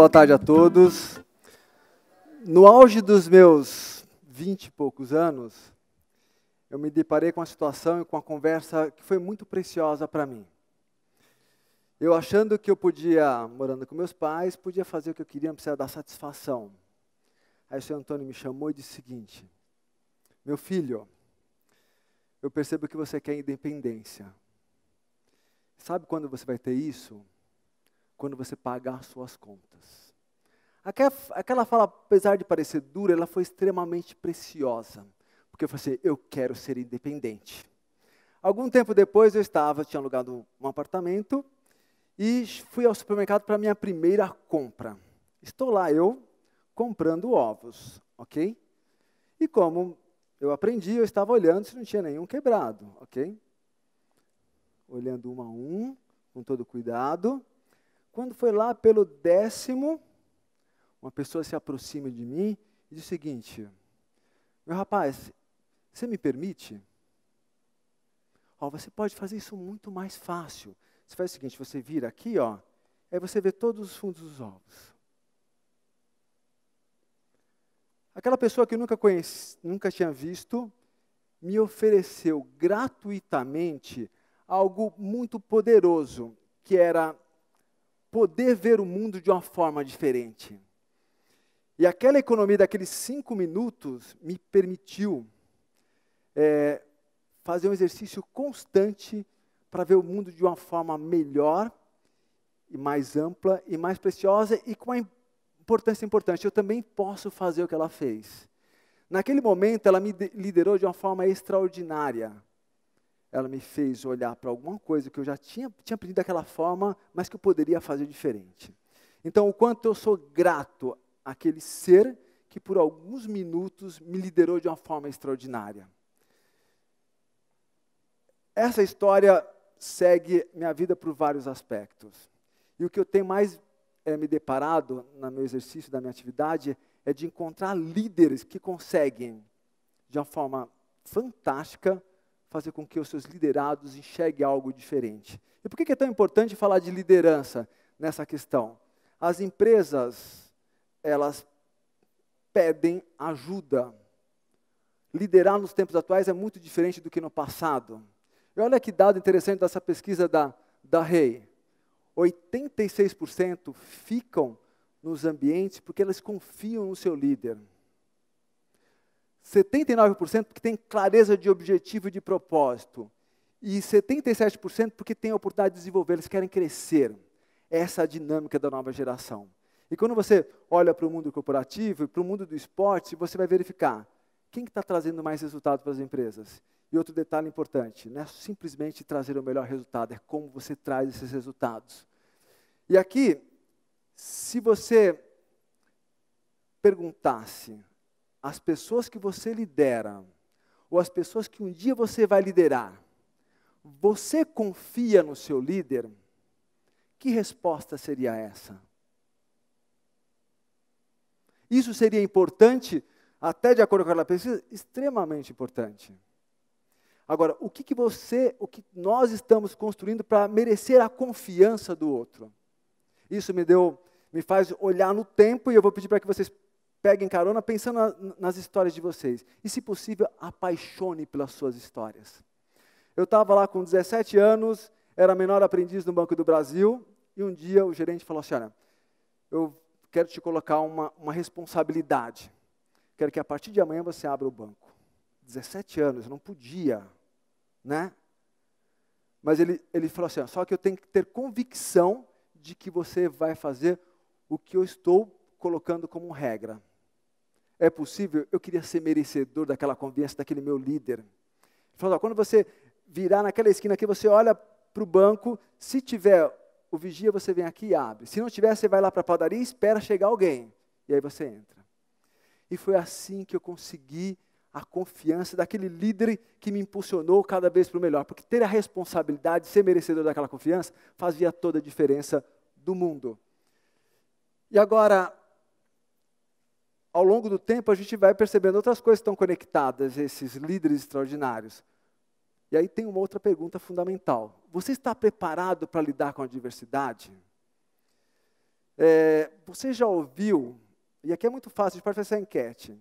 boa tarde a todos. No auge dos meus vinte e poucos anos, eu me deparei com a situação e com a conversa que foi muito preciosa para mim. Eu achando que eu podia, morando com meus pais, podia fazer o que eu queria, não precisava dar satisfação. Aí o senhor Antônio me chamou e disse o seguinte: Meu filho, eu percebo que você quer independência. Sabe quando você vai ter isso? quando você pagar suas contas. Aquela, aquela fala, apesar de parecer dura, ela foi extremamente preciosa, porque eu falei assim, eu quero ser independente. Algum tempo depois eu estava, tinha alugado um apartamento e fui ao supermercado para minha primeira compra. Estou lá eu comprando ovos, ok? E como eu aprendi, eu estava olhando se não tinha nenhum quebrado, ok? Olhando um a um, com todo cuidado. Quando foi lá pelo décimo, uma pessoa se aproxima de mim e diz o seguinte: Meu rapaz, você me permite? Ó, você pode fazer isso muito mais fácil. Você faz o seguinte: você vira aqui, ó, aí você vê todos os fundos dos ovos. Aquela pessoa que eu nunca, conheci, nunca tinha visto me ofereceu gratuitamente algo muito poderoso, que era poder ver o mundo de uma forma diferente. E aquela economia daqueles cinco minutos me permitiu é, fazer um exercício constante para ver o mundo de uma forma melhor e mais ampla e mais preciosa e com a importância importante. Eu também posso fazer o que ela fez. Naquele momento, ela me liderou de uma forma extraordinária ela me fez olhar para alguma coisa que eu já tinha, tinha aprendido daquela forma, mas que eu poderia fazer diferente. Então, o quanto eu sou grato àquele ser que por alguns minutos me liderou de uma forma extraordinária. Essa história segue minha vida por vários aspectos. E o que eu tenho mais é, me deparado no meu exercício da minha atividade é de encontrar líderes que conseguem, de uma forma fantástica, fazer com que os seus liderados enxerguem algo diferente. E por que é tão importante falar de liderança nessa questão? As empresas, elas pedem ajuda. Liderar nos tempos atuais é muito diferente do que no passado. E olha que dado interessante dessa pesquisa da, da Rei. 86% ficam nos ambientes porque elas confiam no seu líder. 79% porque tem clareza de objetivo e de propósito. E 77% porque tem a oportunidade de desenvolver, eles querem crescer. Essa é a dinâmica da nova geração. E quando você olha para o mundo corporativo e para o mundo do esporte, você vai verificar quem está que tá trazendo mais resultado para as empresas. E outro detalhe importante, não é simplesmente trazer o melhor resultado, é como você traz esses resultados. E aqui, se você perguntasse as pessoas que você lidera, ou as pessoas que um dia você vai liderar, você confia no seu líder? Que resposta seria essa? Isso seria importante, até de acordo com aquela pesquisa, extremamente importante. Agora, o que, que você, o que nós estamos construindo para merecer a confiança do outro? Isso me deu, me faz olhar no tempo e eu vou pedir para que vocês peguem carona pensando nas histórias de vocês. E, se possível, apaixone pelas suas histórias. Eu estava lá com 17 anos, era menor aprendiz no Banco do Brasil, e um dia o gerente falou assim: Olha, eu quero te colocar uma, uma responsabilidade. Quero que a partir de amanhã você abra o banco. 17 anos, não podia, né? Mas ele, ele falou assim: só que eu tenho que ter convicção de que você vai fazer o que eu estou colocando como regra é possível, eu queria ser merecedor daquela confiança, daquele meu líder. Ele falou, quando você virar naquela esquina aqui, você olha para o banco, se tiver o vigia, você vem aqui e abre. Se não tiver, você vai lá para a padaria e espera chegar alguém. E aí você entra. E foi assim que eu consegui a confiança daquele líder que me impulsionou cada vez para o melhor. Porque ter a responsabilidade, ser merecedor daquela confiança, fazia toda a diferença do mundo. E agora, ao longo do tempo, a gente vai percebendo outras coisas que estão conectadas a esses líderes extraordinários. E aí tem uma outra pergunta fundamental: você está preparado para lidar com a diversidade? É, você já ouviu, e aqui é muito fácil, a gente pode fazer essa enquete.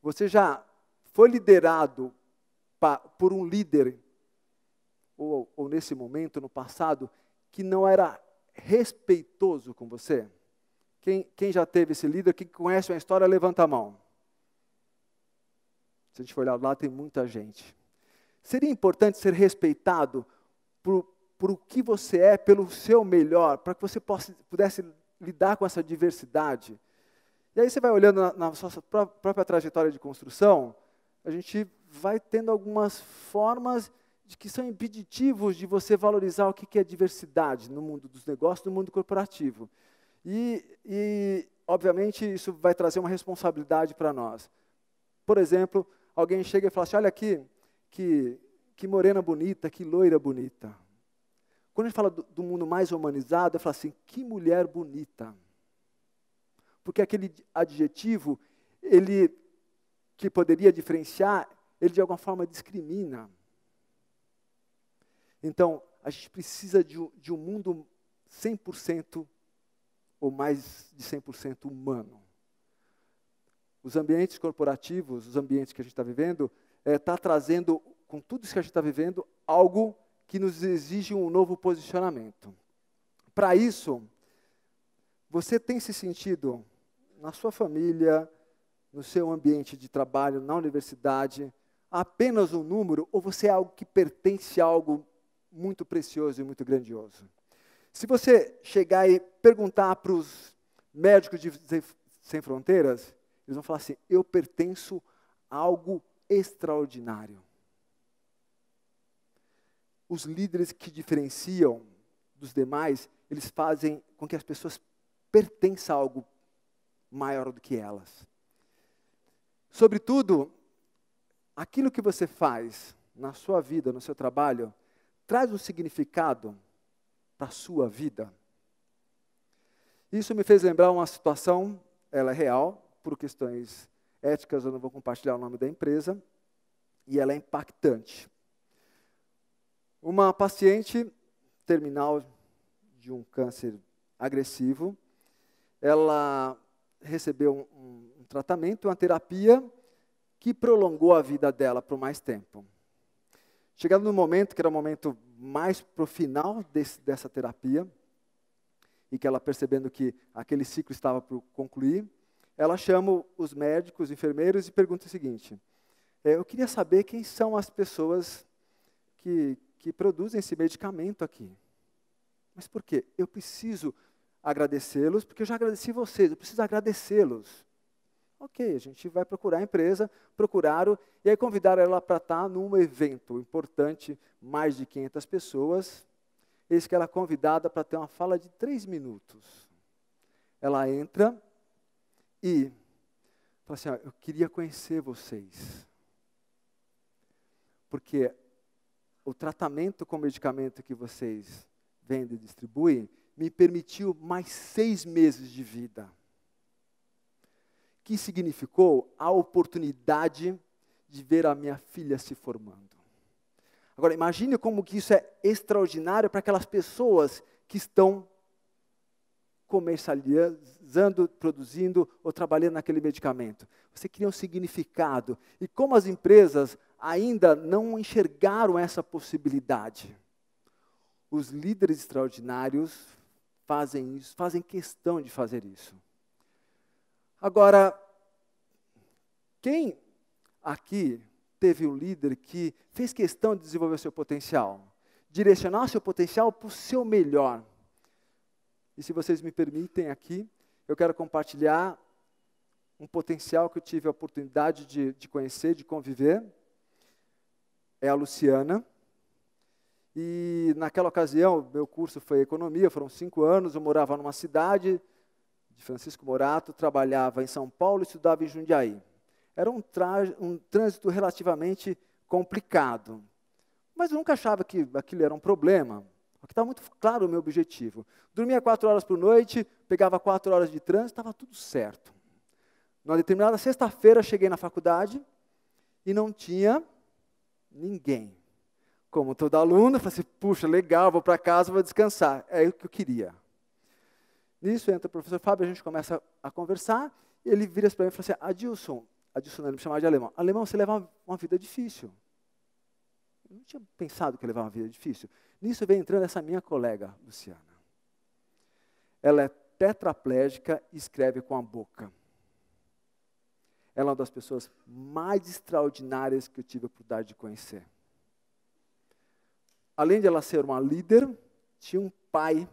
Você já foi liderado pa, por um líder, ou, ou nesse momento, no passado, que não era respeitoso com você? Quem, quem já teve esse líder, quem conhece uma história, levanta a mão. Se a gente for olhar lá, tem muita gente. Seria importante ser respeitado por, por o que você é, pelo seu melhor, para que você possa, pudesse lidar com essa diversidade. E aí você vai olhando na, na sua própria trajetória de construção, a gente vai tendo algumas formas de que são impeditivos de você valorizar o que é diversidade no mundo dos negócios, no mundo corporativo. E, e, obviamente, isso vai trazer uma responsabilidade para nós. Por exemplo, alguém chega e fala assim: olha aqui, que, que morena bonita, que loira bonita. Quando a gente fala do, do mundo mais humanizado, eu falo assim: que mulher bonita. Porque aquele adjetivo, ele que poderia diferenciar, ele de alguma forma discrimina. Então, a gente precisa de, de um mundo 100% ou mais de 100% humano. Os ambientes corporativos, os ambientes que a gente está vivendo, está eh, é, trazendo, com tudo isso que a gente está vivendo, algo que nos exige um novo posicionamento. Para isso, você tem se sentido na sua família, no seu ambiente de trabalho, na universidade, apenas um número ou você é algo que pertence a algo muito precioso e muito grandioso? Se você chegar e perguntar para os médicos de Sem Fronteiras, eles vão falar assim: eu pertenço a algo extraordinário. Os líderes que diferenciam dos demais, eles fazem com que as pessoas pertençam a algo maior do que elas. Sobretudo, aquilo que você faz na sua vida, no seu trabalho, traz um significado na sua vida. Isso me fez lembrar uma situação, ela é real, por questões éticas eu não vou compartilhar o nome da empresa, e ela é impactante. Uma paciente terminal de um câncer agressivo, ela recebeu um, um tratamento, uma terapia que prolongou a vida dela por mais tempo. Chegando no momento, que era um momento mais para o final desse, dessa terapia, e que ela percebendo que aquele ciclo estava para concluir, ela chama os médicos, os enfermeiros e pergunta o seguinte: é, Eu queria saber quem são as pessoas que, que produzem esse medicamento aqui. Mas por quê? Eu preciso agradecê-los, porque eu já agradeci vocês, eu preciso agradecê-los. Ok, a gente vai procurar a empresa, procuraram e aí convidaram ela para estar tá num evento importante, mais de 500 pessoas. Eis que ela é convidada para ter uma fala de três minutos. Ela entra e fala assim: ó, Eu queria conhecer vocês. Porque o tratamento com medicamento que vocês vendem e distribuem me permitiu mais seis meses de vida que significou a oportunidade de ver a minha filha se formando. Agora, imagine como que isso é extraordinário para aquelas pessoas que estão comercializando, produzindo ou trabalhando naquele medicamento. Você cria um significado. E como as empresas ainda não enxergaram essa possibilidade? Os líderes extraordinários fazem isso, fazem questão de fazer isso. Agora, quem aqui teve o um líder que fez questão de desenvolver seu potencial, direcionar seu potencial para o seu melhor? E se vocês me permitem aqui, eu quero compartilhar um potencial que eu tive a oportunidade de, de conhecer, de conviver. É a Luciana. E naquela ocasião, meu curso foi economia, foram cinco anos, eu morava numa cidade de Francisco Morato trabalhava em São Paulo e estudava em Jundiaí. Era um, um trânsito relativamente complicado, mas eu nunca achava que aquilo era um problema. Aqui estava muito claro o meu objetivo. Dormia quatro horas por noite, pegava quatro horas de trânsito, estava tudo certo. Numa determinada sexta-feira cheguei na faculdade e não tinha ninguém. Como todo aluno, eu falei assim, puxa, legal, vou para casa, vou descansar. É o que eu queria. Nisso entra o professor Fábio, a gente começa a conversar, e ele vira para mim e fala assim, Adilson, Adilson né, ele me chamava de alemão, alemão, você leva uma vida difícil. Eu não tinha pensado que eu levava uma vida difícil. Nisso vem entrando essa minha colega, Luciana. Ela é tetraplégica e escreve com a boca. Ela é uma das pessoas mais extraordinárias que eu tive a oportunidade de conhecer. Além de ela ser uma líder, tinha um pai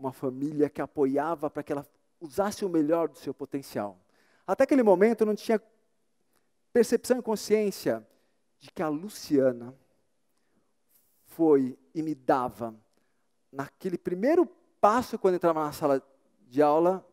uma família que apoiava para que ela usasse o melhor do seu potencial. Até aquele momento eu não tinha percepção e consciência de que a Luciana foi e me dava naquele primeiro passo quando entrava na sala de aula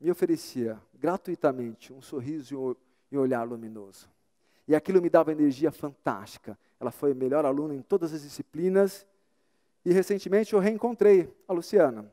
me oferecia gratuitamente um sorriso e um olhar luminoso. E aquilo me dava energia fantástica. Ela foi melhor aluna em todas as disciplinas e recentemente eu reencontrei a Luciana.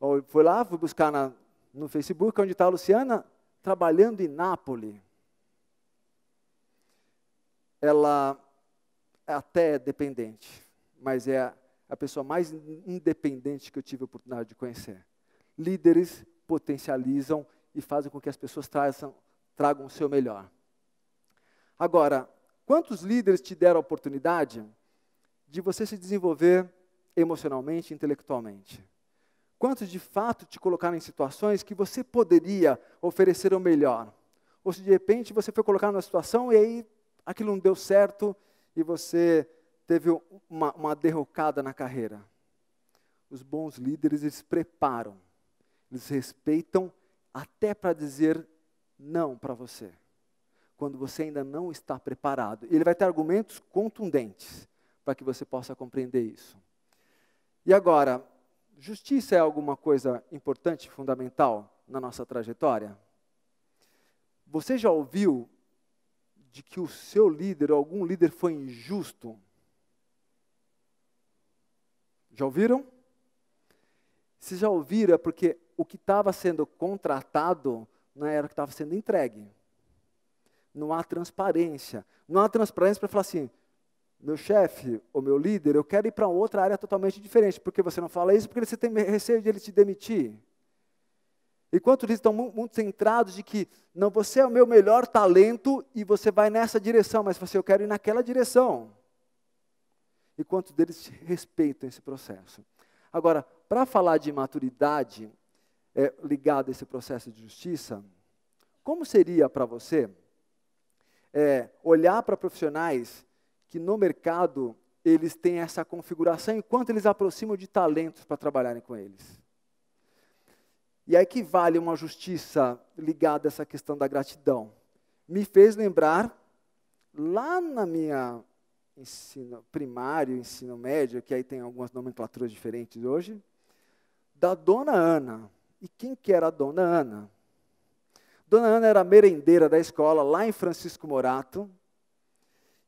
Eu fui lá, fui buscar na, no Facebook onde está a Luciana, trabalhando em Nápoles. Ela é até dependente, mas é a pessoa mais independente que eu tive a oportunidade de conhecer. Líderes potencializam e fazem com que as pessoas traçam, tragam o seu melhor. Agora, quantos líderes te deram a oportunidade de você se desenvolver emocionalmente, intelectualmente? Quantos de fato te colocaram em situações que você poderia oferecer o melhor? Ou se de repente você foi colocado numa situação e aí aquilo não deu certo e você teve uma, uma derrocada na carreira? Os bons líderes, eles preparam, eles respeitam até para dizer não para você, quando você ainda não está preparado. Ele vai ter argumentos contundentes para que você possa compreender isso. E agora, justiça é alguma coisa importante, fundamental na nossa trajetória? Você já ouviu de que o seu líder ou algum líder foi injusto? Já ouviram? Se já ouviram, é porque o que estava sendo contratado não né, era o que estava sendo entregue. Não há transparência. Não há transparência para falar assim: meu chefe ou meu líder, eu quero ir para outra área totalmente diferente. Porque você não fala isso? Porque você tem receio de ele te demitir. Enquanto eles estão muito centrados de que, não, você é o meu melhor talento e você vai nessa direção, mas você, eu quero ir naquela direção. e quantos deles respeitam esse processo. Agora, para falar de maturidade é, ligada a esse processo de justiça, como seria para você é, olhar para profissionais que no mercado eles têm essa configuração enquanto eles aproximam de talentos para trabalharem com eles. E aí que vale uma justiça ligada a essa questão da gratidão. Me fez lembrar lá na minha ensino primário, ensino médio, que aí tem algumas nomenclaturas diferentes hoje, da dona Ana. E quem que era a dona Ana? Dona Ana era merendeira da escola lá em Francisco Morato,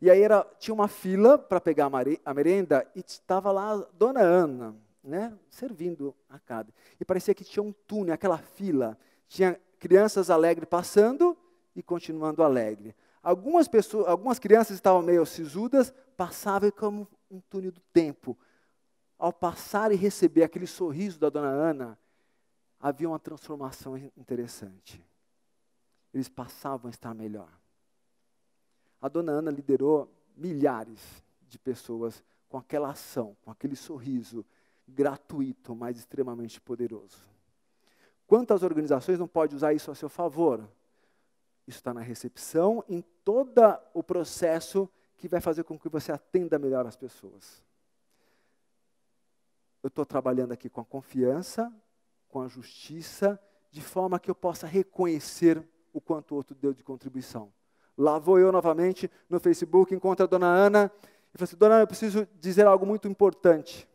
e aí era, tinha uma fila para pegar a merenda e estava lá a dona Ana, né, servindo a cada. E parecia que tinha um túnel, aquela fila. Tinha crianças alegres passando e continuando alegre. Algumas pessoas, algumas crianças estavam meio sisudas, passavam como um túnel do tempo. Ao passar e receber aquele sorriso da dona Ana, havia uma transformação interessante. Eles passavam a estar melhor. A dona Ana liderou milhares de pessoas com aquela ação, com aquele sorriso gratuito, mas extremamente poderoso. Quantas organizações não pode usar isso a seu favor? Isso está na recepção, em todo o processo que vai fazer com que você atenda melhor as pessoas. Eu estou trabalhando aqui com a confiança, com a justiça, de forma que eu possa reconhecer o quanto o outro deu de contribuição. Lá vou eu novamente no Facebook, encontro a dona Ana e falo assim: Dona Ana, eu preciso dizer algo muito importante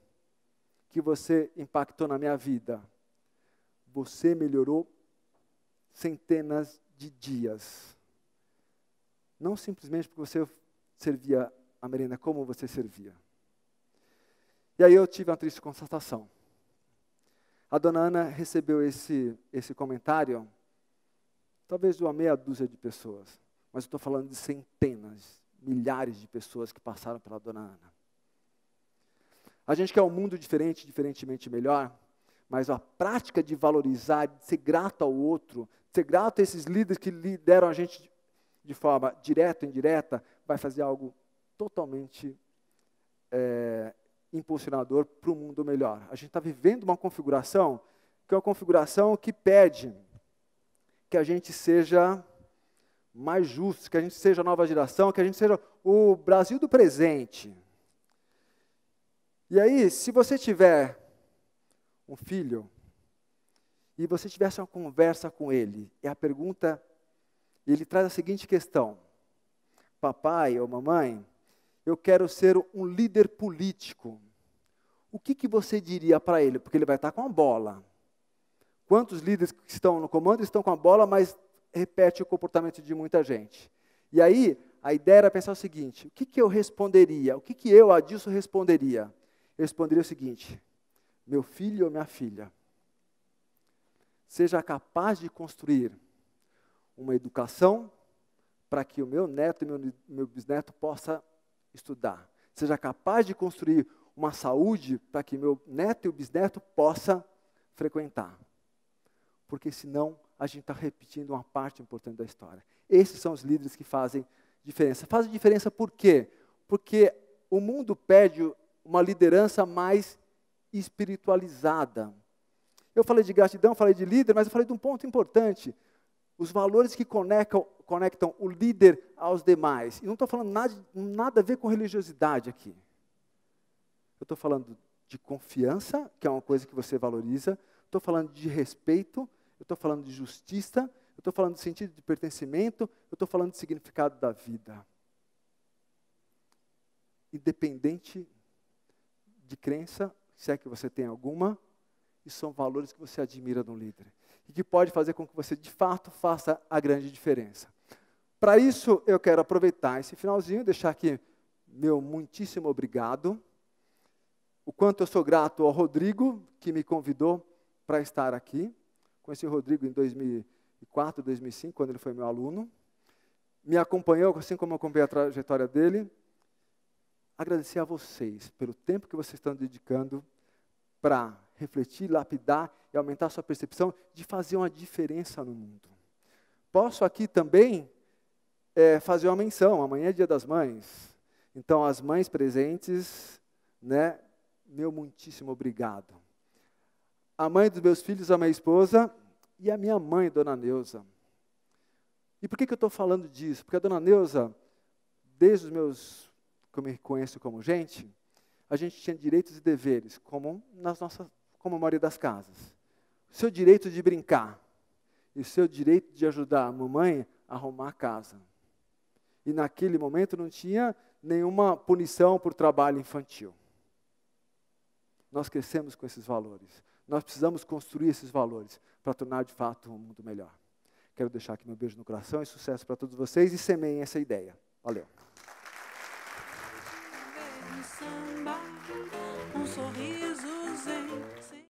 que você impactou na minha vida. Você melhorou centenas de dias. Não simplesmente porque você servia a merenda como você servia. E aí eu tive uma triste constatação. A dona Ana recebeu esse, esse comentário, talvez de uma meia dúzia de pessoas mas estou falando de centenas, milhares de pessoas que passaram pela Dona Ana. A gente quer um mundo diferente, diferentemente melhor, mas a prática de valorizar, de ser grato ao outro, de ser grato a esses líderes que lideram a gente de forma direta ou indireta, vai fazer algo totalmente é, impulsionador para um mundo melhor. A gente está vivendo uma configuração que é uma configuração que pede que a gente seja mais justos, que a gente seja a nova geração, que a gente seja o Brasil do presente. E aí, se você tiver um filho e você tivesse uma conversa com ele, e a pergunta, ele traz a seguinte questão: Papai ou mamãe, eu quero ser um líder político. O que, que você diria para ele? Porque ele vai estar com a bola. Quantos líderes que estão no comando estão com a bola, mas repete o comportamento de muita gente. E aí, a ideia era pensar o seguinte: o que, que eu responderia? O que, que eu, Adilson, responderia? Eu responderia o seguinte: meu filho ou minha filha, seja capaz de construir uma educação para que o meu neto e meu, meu bisneto possa estudar. Seja capaz de construir uma saúde para que meu neto e o bisneto possa frequentar porque senão a gente está repetindo uma parte importante da história. Esses são os líderes que fazem diferença. Fazem diferença por quê? Porque o mundo pede uma liderança mais espiritualizada. Eu falei de gratidão, falei de líder, mas eu falei de um ponto importante. Os valores que conectam, conectam o líder aos demais. E não estou falando nada, nada a ver com religiosidade aqui. Eu estou falando de confiança, que é uma coisa que você valoriza. Estou falando de respeito, eu estou falando de justiça, eu estou falando de sentido de pertencimento, eu estou falando de significado da vida. Independente de crença, se é que você tem alguma, e são valores que você admira de um líder. E que pode fazer com que você, de fato, faça a grande diferença. Para isso, eu quero aproveitar esse finalzinho, deixar aqui meu muitíssimo obrigado. O quanto eu sou grato ao Rodrigo, que me convidou para estar aqui. Conheci o Rodrigo em 2004, 2005, quando ele foi meu aluno. Me acompanhou, assim como eu acompanhei a trajetória dele. Agradecer a vocês pelo tempo que vocês estão dedicando para refletir, lapidar e aumentar a sua percepção de fazer uma diferença no mundo. Posso aqui também é, fazer uma menção. Amanhã é Dia das Mães. Então, as mães presentes, né, meu muitíssimo obrigado a mãe dos meus filhos, a minha esposa e a minha mãe, Dona Neuza. E por que, que eu estou falando disso? Porque a Dona Neuza, desde os meus, que eu me conheço como gente, a gente tinha direitos e deveres, como nas nossas, como a maioria das casas. O seu direito de brincar e o seu direito de ajudar a mamãe a arrumar a casa. E naquele momento não tinha nenhuma punição por trabalho infantil. Nós crescemos com esses valores. Nós precisamos construir esses valores para tornar de fato um mundo melhor. Quero deixar aqui meu beijo no coração e sucesso para todos vocês e semeiem essa ideia. Valeu. Um sorriso